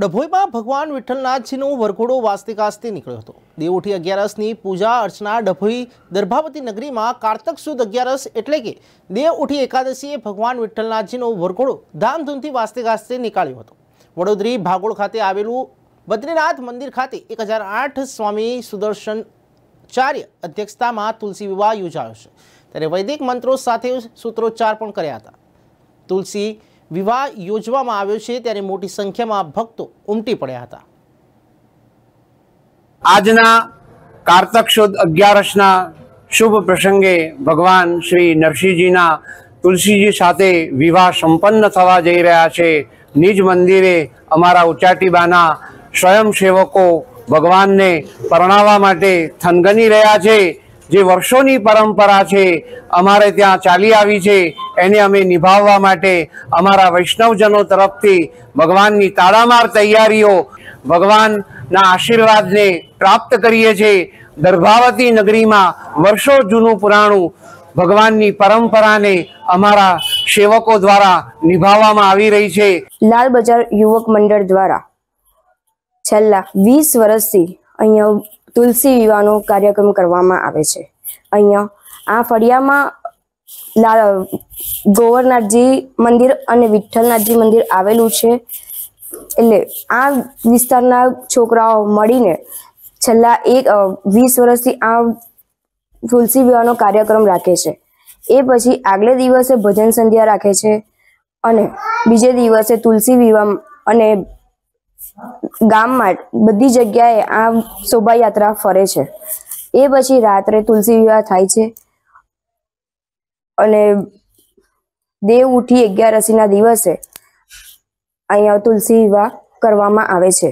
ડભોઈમાં ભગવાન વિઠ્ઠલનાથજીનું વરઘોડો વાસ્તે કાસ્તે નીકળ્યો હતો દેવોઠી અગિયારસની પૂજા અર્ચના ડભોઈ દર્ભાવતી નગરીમાં કારતક સુદ અગિયારસ એટલે કે દેવઉઠી એકાદશીએ ભગવાન વિઠ્ઠલનાથજીનો વરઘોડો ધામધૂમથી વાસ્તે કાસ્તે નીકાળ્યો હતો વડોદરી ભાગોળ ખાતે આવેલું બદ્રીનાથ મંદિર ખાતે એક હજાર આઠ સ્વામી સુદર્શનચાર્ય અધ્યક્ષતામાં તુલસી વિવાહ યોજાયો છે ત્યારે વૈદિક મંત્રો સાથે સૂત્રોચ્ચાર પણ કર્યા હતા તુલસી વિવાહ યોજવામાં આવ્યો છે ત્યારે મોટી સંખ્યામાં ભક્તો ઉમટી પડ્યા હતા આજના કારતક શુદ્ધ અગિયારસના શુભ પ્રસંગે ભગવાન શ્રી નરસિંહજીના તુલસીજી સાથે વિવાહ સંપન્ન થવા જઈ રહ્યા છે નિજ મંદિરે અમારા ઉચાટીબાના સ્વયંસેવકો ભગવાનને પરણાવવા માટે થનગની રહ્યા છે જે વર્ષોની પરંપરા છે અમારે ત્યાં ચાલી આવી છે એને અમે નિભાવવા માટે અમારા વૈષ્ણવજનો તરફથી ભગવાનની તાળામાર તૈયારીઓ ભગવાનના આશીર્વાદને પ્રાપ્ત કરીએ છીએ ગર્ભાવતી નગરીમાં વર્ષો જૂનું પુરાણું ભગવાનની પરંપરાને અમારા સેવકો દ્વારા નિભાવવામાં આવી રહી છે લાલ બજાર યુવક મંડળ દ્વારા છેલ્લા વીસ વર્ષથી અહીંયા તુલસી વિવાહનો કાર્યક્રમ કરવામાં આવે છે અહીંયા આ ફળિયામાં ગોવરનાથજી મંદિર અને વિઠ્ઠલનાથજી મંદિર આવેલું છે એટલે આ વિસ્તારના છોકરાઓ મળીને છેલ્લા એક વીસ વર્ષથી આ તુલસી વિવાહનો કાર્યક્રમ રાખે છે એ પછી આગલે દિવસે ભજન સંધ્યા રાખે છે અને બીજે દિવસે તુલસી વિવાહ અને ગામમાં બધી જગ્યાએ આ શોભાયાત્રા ફરે છે એ પછી રાત્રે તુલસી વિવાહ થાય છે અને દેવ ઉઠી અગિયારસીના દિવસે અહીંયા તુલસી વિવાહ કરવામાં આવે છે